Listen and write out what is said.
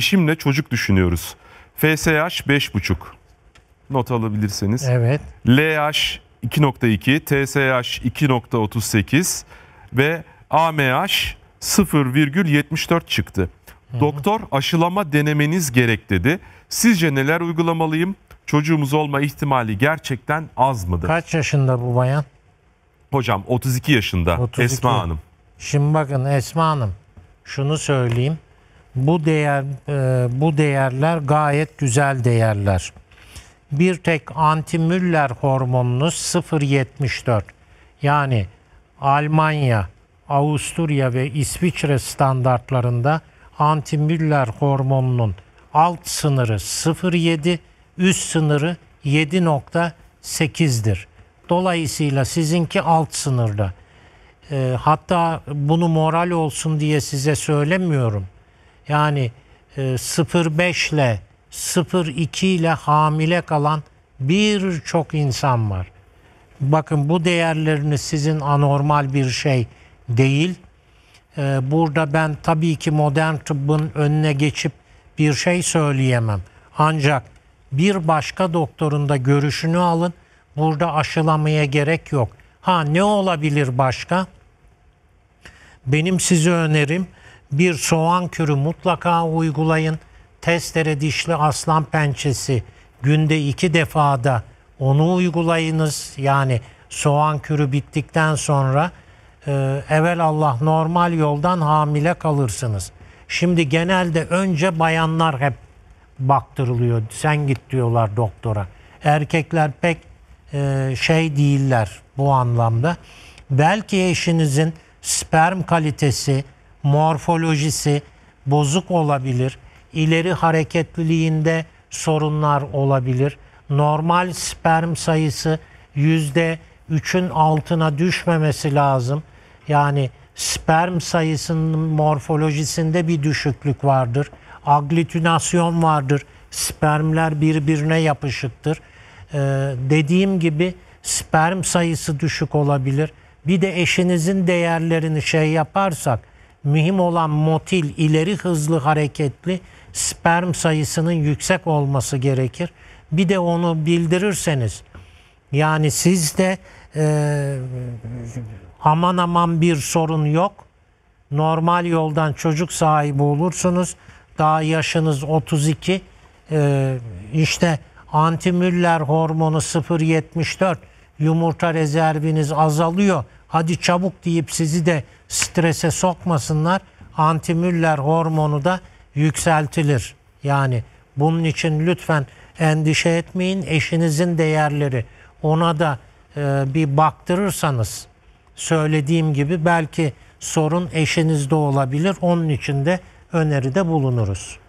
Eşimle çocuk düşünüyoruz. FSH 5.5. Not alabilirseniz. Evet. LH 2.2, TSH 2.38 ve AMH 0,74 çıktı. Doktor aşılama denemeniz gerek dedi. Sizce neler uygulamalıyım? Çocuğumuz olma ihtimali gerçekten az mıdır? Kaç yaşında bu bayan? Hocam 32 yaşında 32. Esma Hanım. Şimdi bakın Esma Hanım şunu söyleyeyim bu değer e, bu değerler gayet güzel değerler. Bir tek antimüller hormonunuz 0.74. Yani Almanya, Avusturya ve İsviçre standartlarında antimüller hormonunun alt sınırı 0.7, üst sınırı 7.8'dir. Dolayısıyla sizinki alt sınırda. E, hatta bunu moral olsun diye size söylemiyorum yani 0.5 e, ile 0.2 ile hamile kalan birçok insan var. Bakın bu değerleriniz sizin anormal bir şey değil. E, burada ben tabii ki modern tıbbın önüne geçip bir şey söyleyemem. Ancak bir başka doktorun da görüşünü alın. Burada aşılamaya gerek yok. Ha ne olabilir başka? Benim size önerim bir soğan kürü mutlaka uygulayın. Testere dişli aslan pençesi günde iki defada onu uygulayınız. Yani soğan kürü bittikten sonra e, evvel Allah normal yoldan hamile kalırsınız. Şimdi genelde önce bayanlar hep baktırılıyor. Sen git diyorlar doktora. Erkekler pek e, şey değiller bu anlamda. Belki eşinizin sperm kalitesi, morfolojisi bozuk olabilir. İleri hareketliliğinde sorunlar olabilir. Normal sperm sayısı yüzde üçün altına düşmemesi lazım. Yani sperm sayısının morfolojisinde bir düşüklük vardır. Aglütinasyon vardır. Spermler birbirine yapışıktır. Ee, dediğim gibi sperm sayısı düşük olabilir. Bir de eşinizin değerlerini şey yaparsak mühim olan motil ileri hızlı hareketli sperm sayısının yüksek olması gerekir. Bir de onu bildirirseniz yani sizde e, aman aman bir sorun yok. Normal yoldan çocuk sahibi olursunuz. Daha yaşınız 32. E, işte antimüller hormonu 0.74 yumurta rezerviniz azalıyor hadi çabuk deyip sizi de strese sokmasınlar. Antimüller hormonu da yükseltilir. Yani bunun için lütfen endişe etmeyin. Eşinizin değerleri ona da e, bir baktırırsanız söylediğim gibi belki sorun eşinizde olabilir. Onun için de öneride bulunuruz.